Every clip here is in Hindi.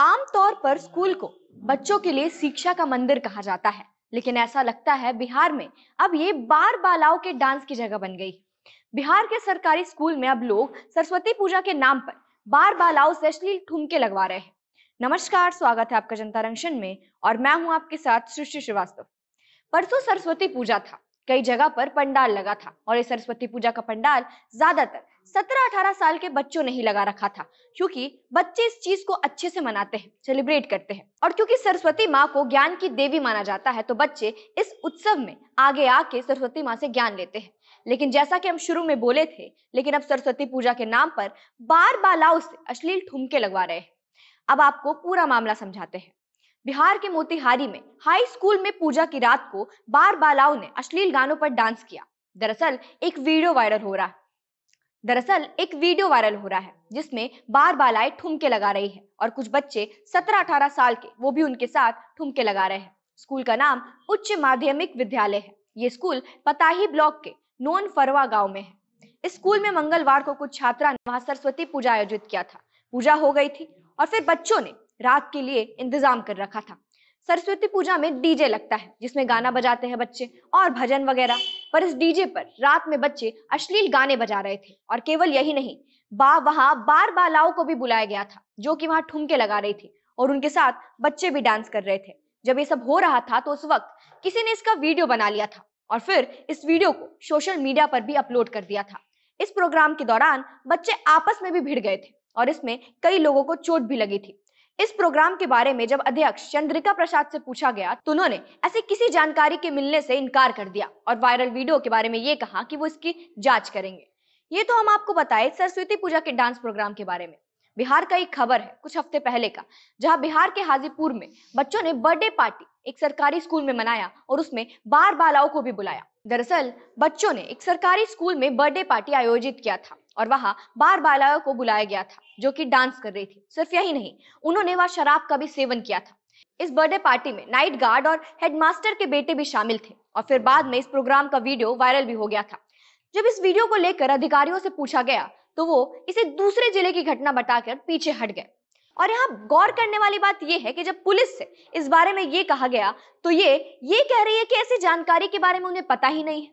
आमतौर पर स्कूल को बच्चों के लिए शिक्षा का मंदिर कहा जाता है लेकिन ऐसा लगता है बिहार में अब ये बार बालाओं के डांस की जगह बन गई बिहार के सरकारी स्कूल में अब लोग सरस्वती पूजा के नाम पर बार बालाओं से अश्लील ठुमके लगवा रहे हैं नमस्कार स्वागत है आपका जनता रंगशन में और मैं हूं आपके साथ सृष्टि श्रीवास्तव परसों सरस्वती पूजा था कई जगह पर पंडाल लगा था और ये सरस्वती पूजा का पंडाल ज्यादातर सत्रह अठारह साल के बच्चों ने ही लगा रखा था क्योंकि बच्चे इस चीज को अच्छे से मनाते हैं सेलिब्रेट करते हैं और क्योंकि सरस्वती माँ को ज्ञान की देवी माना जाता है तो बच्चे इस उत्सव में आगे आके सरस्वती माँ से ज्ञान लेते हैं लेकिन जैसा कि हम शुरू में बोले थे लेकिन अब सरस्वती पूजा के नाम पर बार बालाओं से अश्लील ठुमके लगवा रहे हैं अब आपको पूरा मामला समझाते हैं बिहार के मोतिहारी में हाई स्कूल में पूजा की रात को बार बालाओं ने अश्लील गानों पर डांस किया दरअसल एक वीडियो वायरल हो रहा है दरअसल एक वीडियो वायरल हो रहा है जिसमें बार बालाएं ठुमके लगा रही है और कुछ बच्चे 17-18 साल के वो भी उनके साथ ठुमके लगा रहे हैं स्कूल का नाम उच्च माध्यमिक विद्यालय है ये स्कूल पताही ब्लॉक के नोन फरवा गांव में है इस स्कूल में मंगलवार को कुछ छात्रा ने वहां सरस्वती पूजा आयोजित किया था पूजा हो गई थी और फिर बच्चों ने रात के लिए इंतजाम कर रखा था सरस्वती पूजा में डीजे लगता है जिसमें गाना बजाते हैं बच्चे और भजन वगैरह पर इस डीजे पर रात में बच्चे अश्लील गाने बजा रहे थे और केवल यही नहीं बा वहां बार बालाओं को भी बुलाया गया था जो कि वहां ठुमके लगा रही थी और उनके साथ बच्चे भी डांस कर रहे थे जब ये सब हो रहा था तो उस वक्त किसी ने इसका वीडियो बना लिया था और फिर इस वीडियो को सोशल मीडिया पर भी अपलोड कर दिया था इस प्रोग्राम के दौरान बच्चे आपस में भी भिड़ गए थे और इसमें कई लोगों को चोट भी लगी थी इस प्रोग्राम के बारे में जब अध्यक्ष चंद्रिका प्रसाद से पूछा गया तो उन्होंने ऐसी किसी जानकारी के मिलने से इनकार कर दिया और वायरल वीडियो के बारे में ये कहा कि वो इसकी जांच करेंगे ये तो हम आपको बताए सरस्वती पूजा के डांस प्रोग्राम के बारे में बिहार का एक खबर है कुछ हफ्ते पहले का जहां बिहार के हाजीपुर में बच्चों ने बर्थडे पार्टी एक सरकारी स्कूल में मनाया और उसमें बार बालाओं को भी बुलाया दरअसल बच्चों ने एक सरकारी स्कूल में बर्थडे पार्टी आयोजित किया था और वहां बार बाला को बुलाया गया था जो कि डांस कर रही थी सिर्फ यही नहीं उन्होंने वहां शराब का भी सेवन किया था इस बर्थडे पार्टी में नाइट गार्ड और हेडमास्टर के बेटे भी शामिल थे और फिर बाद में इस प्रोग्राम का वीडियो वायरल भी हो गया था जब इस वीडियो को लेकर अधिकारियों से पूछा गया तो वो इसे दूसरे जिले की घटना बताकर पीछे हट गए और यहाँ गौर करने वाली बात यह है कि जब पुलिस से इस बारे में ये कहा गया तो ये ये कह रही है कि ऐसी जानकारी के बारे में उन्हें पता ही नहीं है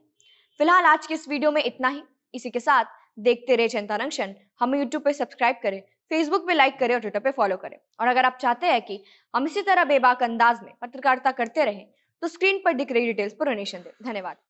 फिलहाल आज की इस वीडियो में इतना ही इसी के साथ देखते रहे जनता रंगशन हमें यूट्यूब पे सब्सक्राइब करें फेसबुक पे लाइक करें और ट्विटर पे फॉलो करें और अगर आप चाहते हैं कि हम इसी तरह बेबाक अंदाज में पत्रकारिता करते रहें तो स्क्रीन पर दिख रही डिटेल्स पर डोनेशन दें धन्यवाद